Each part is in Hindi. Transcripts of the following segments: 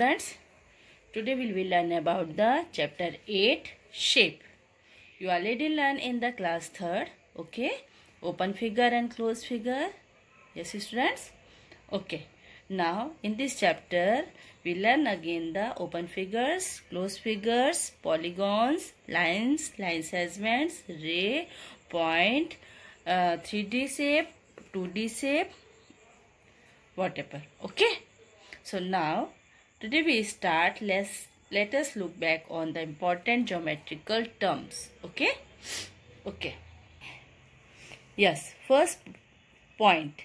Friends, today we will learn about the chapter 8 shape. You already learned in the class 3rd, okay? Open figure and closed figure. Yes, students? Okay. Now, in this chapter, we learn again the open figures, closed figures, polygons, lines, line segments, ray, point, uh, 3D shape, 2D shape, whatever, okay? So, now, Today we start, let's, let us look back on the important geometrical terms. Okay? Okay. Yes, first point.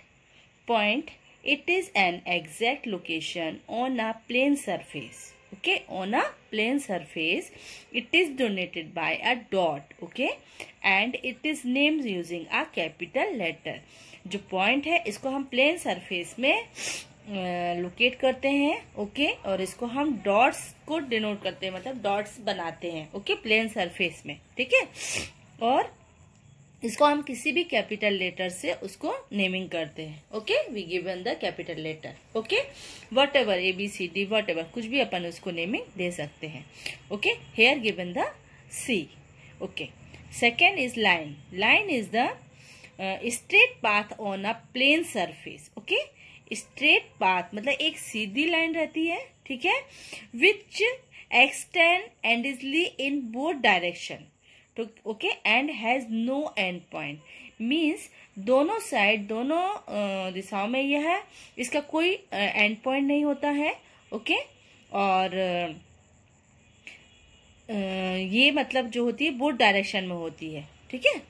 Point, it is an exact location on a plane surface. Okay, on a plane surface, it is denoted by a dot. Okay, and it is named using a capital letter. जो point है इसको हम plane surface में लोकेट करते हैं ओके और इसको हम डॉट्स को डिनोट करते हैं मतलब डॉट्स बनाते हैं ओके प्लेन सरफेस में ठीक है और इसको हम किसी भी कैपिटल लेटर से उसको नेमिंग करते हैं okay we given the capital letter okay whatever A B C D whatever कुछ भी अपन उसको नेमिंग दे सकते हैं okay here given the C okay second is line line is the straight path on a plane surface okay straight path मतलब एक सीधी लाइन रहती है ठीक है which extend and is lie in both direction तो okay and has no and point means दोनों साइड दोनों दिशाओं में यह है इसका कोई एंड पॉइंट नहीं होता है ओके okay? और ये मतलब जो होती है बोथ डायरेक्शन में होती है ठीक है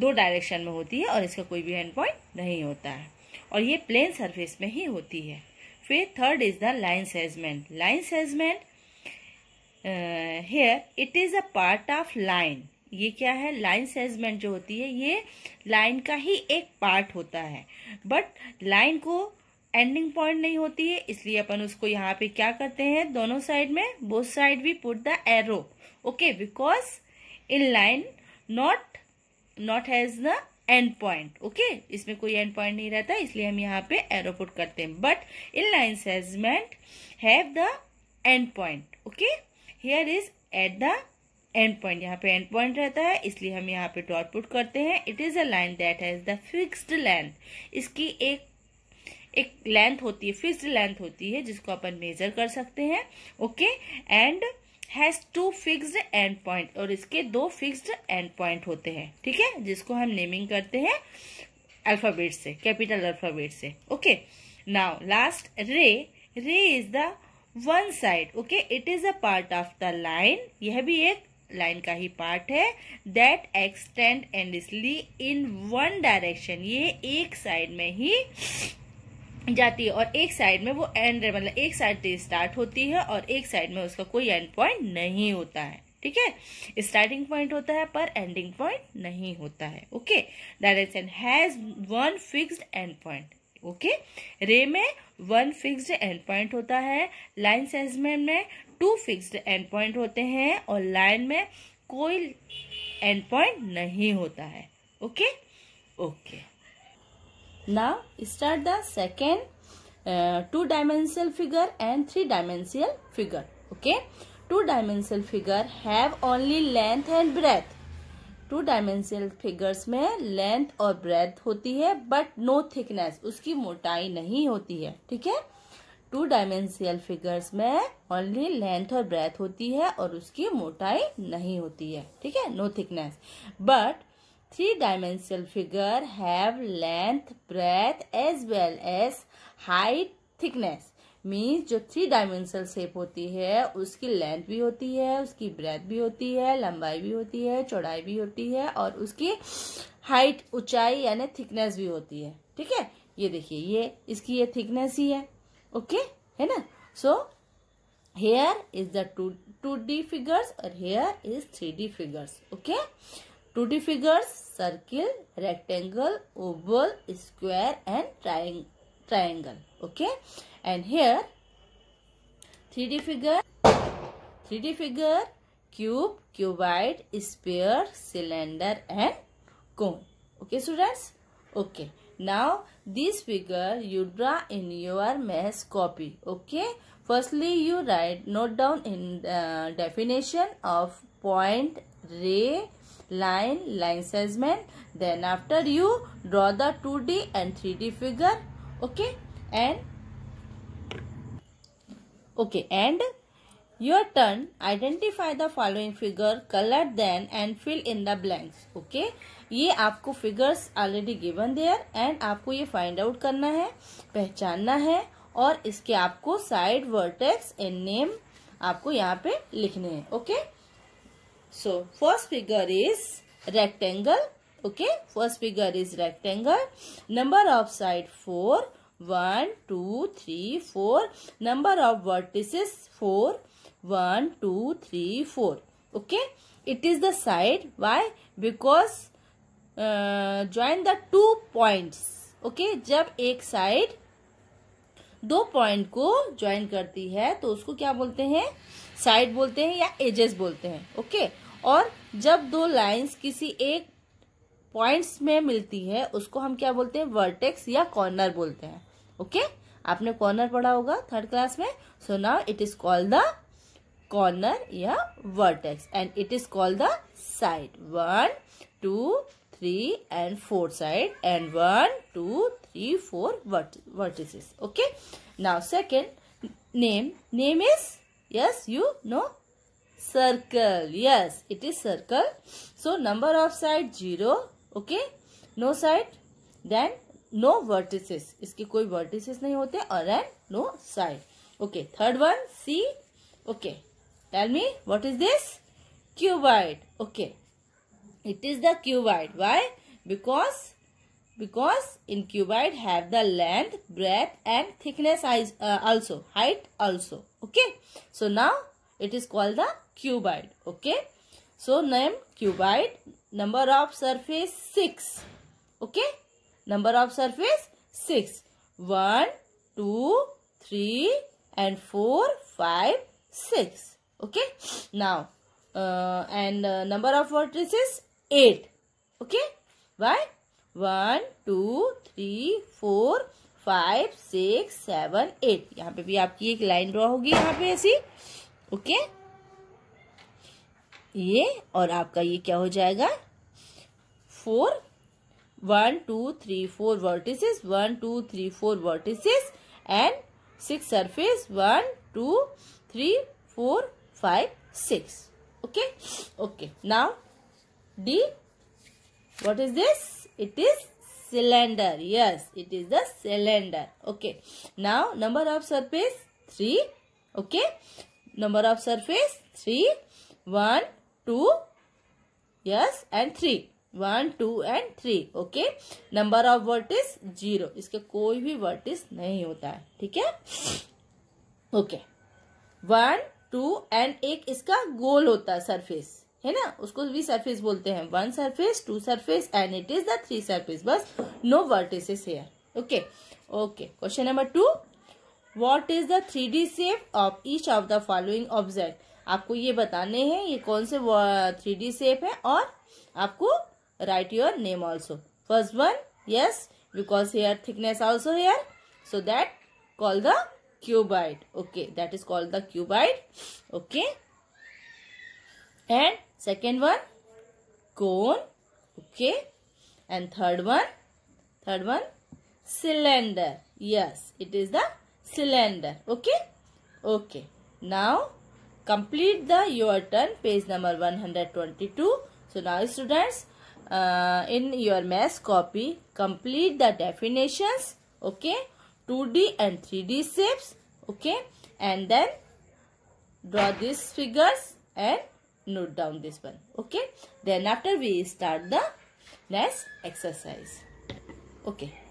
दो डायरेक्शन में होती है और इसका कोई भी एंड पॉइंट नहीं होता है और ये प्लेन सरफेस में ही होती है फिर third is the line segment line segment here it is a part of line ये क्या है लाइन सेजमेंट जो होती है ये लाइन का ही एक पार्ट होता है बट लाइन को एंडिंग पॉइंट नहीं होती है इसलिए अपन उसको यहाँ पे क्या करते हैं दोनों साइड में बोथ साइड भी put the arrow okay because in line not not has the end point okay इसमें कोई एंड पॉइंट नहीं रहता इसलिए हम यहाँ पे एरो पुट करते हैं but in line segment have the end point okay here is at the end point यहाँ पे एंड पॉइंट रहता है इसलिए हम यहाँ पे डॉट पुट करते हैं it is a line that has the fixed length इसकी एक एक लेंथ होती है फिक्स्ड लेंथ होती है जिसको अपन मेजर कर सकते हैं okay and has two fixed end point और इसके दो फिक्स्ड एंड पॉइंट होते हैं ठीक है जिसको हम नेमिंग करते हैं अल्फाबेट से कैपिटल अल्फाबेट से okay now last ray ray is the one side okay it is a part of the line यह भी एक लाइन का ही पार्ट है that extend and in one direction ये एक साइड में ही जाती है और एक साइड में वो एंड मतलब एक साइड से स्टार्ट होती है और एक साइड में उसका कोई एंड पॉइंट नहीं होता है ठीक है स्टार्टिंग पॉइंट होता है पर एंडिंग पॉइंट नहीं होता है okay direction has one fixed end point okay ray में वन फिक्स्ड एंड पॉइंट होता है लाइन सेजमेंट में टू फिक्स्ड एंड पॉइंट होते हैं और लाइन में कोई एंड पॉइंट नहीं होता है okay okay now start the second uh, two dimensional figure and three dimensional figure okay two dimensional figure have only length and breadth two dimensional figures में लेंथ और ब्रेथ होती है बट नो थिकनेस उसकी मोटाई नहीं होती है ठीक है टू डायमेंशनल फिगर्स में ओनली लेंथ और ब्रेथ होती है और उसकी मोटाई नहीं होती है ठीक है no thickness but three dimensional figure have length breadth as well as height thickness means जो थ्री डायमेंशनल शेप होती है उसकी लेंथ भी होती है उसकी ब्रेथ भी होती है लंबाई भी होती है चौड़ाई भी होती है और उसकी हाइट ऊंचाई यानी थिकनेस भी होती है ठीक है ये देखिए ये इसकी ये थिकनेस ही है ओके है ना so here is the two two D figures और here is three D figures okay 2D figures circle, rectangle, oval, square and tri triangle. Okay. And here 3D figure, 3D figure, cube, cuboid, sphere, cylinder and cone. Okay students? Okay. Now this figure you draw in your mass copy. Okay. Firstly you write note down in uh, definition of point, ray, line line segment then after you draw the 2d and 3d figure okay and okay and your turn identify the following figure color then and fill in the blanks okay ये आपको figures already given there and आपको ये फाइंड आउट करना है पहचानना है और इसके आपको साइड वर्टेक्स एंड नेम आपको यहाँ पे लिखने हैं okay okay? So first figure is rectangle. Okay, first figure is rectangle. Number of side 4, 1, 2, 3, 4. Number of vertices 4, 1, 2, 3, 4. Okay, it is the side. Why? Because uh, join the two points. Okay, जब एक side दो पॉइंट को ज्वाइन करती है तो उसको क्या बोलते हैं साइड बोलते हैं या एजेस बोलते हैं ओके okay? और जब दो लाइंस किसी एक पॉइंट्स में मिलती है उसको हम क्या बोलते हैं वर्टेक्स या कॉर्नर बोलते हैं ओके आपने कॉर्नर पढ़ा होगा थर्ड क्लास में so now it is called the corner या vertex and it is called the side one two three and four side and one two three four vertices okay now second name name is yes you know circle yes it is circle so number of side 0 okay no side then no vertices इसके कोई vertices nahi hote और and no side okay third one C okay tell me what is this cuboid okay it is the cuboid why because because in cuboid have the length breadth and thickness uh, also height also okay so now it is called the cuboid okay so name cuboid number of surface 6 okay number of surface 6 1 2 3 and 4 5 6 okay now uh, and uh, number of vertices 8 okay why 1 2 3 4 five six seven eight यहाँ पे भी आपकी एक लाइन ड्रॉ होगी यहाँ पे ऐसी ओके okay? ये और आपका ये क्या हो जाएगा four one two three four vertices one two three four vertices and six surface one two three four five six okay okay now D what is this it is cylinder yes it is the cylinder okay now number of surface three okay number of surface three one two yes and three one two and three okay number of vertices zero इसके कोई भी vertices नहीं होता है ठीक है ओके वन टू एंड एक इसका गोल होता है सरफेस है ना उसको भी सरफेस बोलते हैं one surface two surface and it is the three surface बस no vertices here okay okay question number two what is the three D shape of each of the following object आपको ये बताने हैं ये कौन से थ्री डी सेप है और आपको write your name also first one yes because here thickness also here so that call the cuboid okay that is called the cuboid okay and second one cone okay and third one third one cylinder yes it is the cylinder okay okay now complete the your turn page number 122 so now students uh, in your mass copy complete the definitions okay 2d and 3d shapes okay and then draw these figures and note down this one okay then after we start the next exercise okay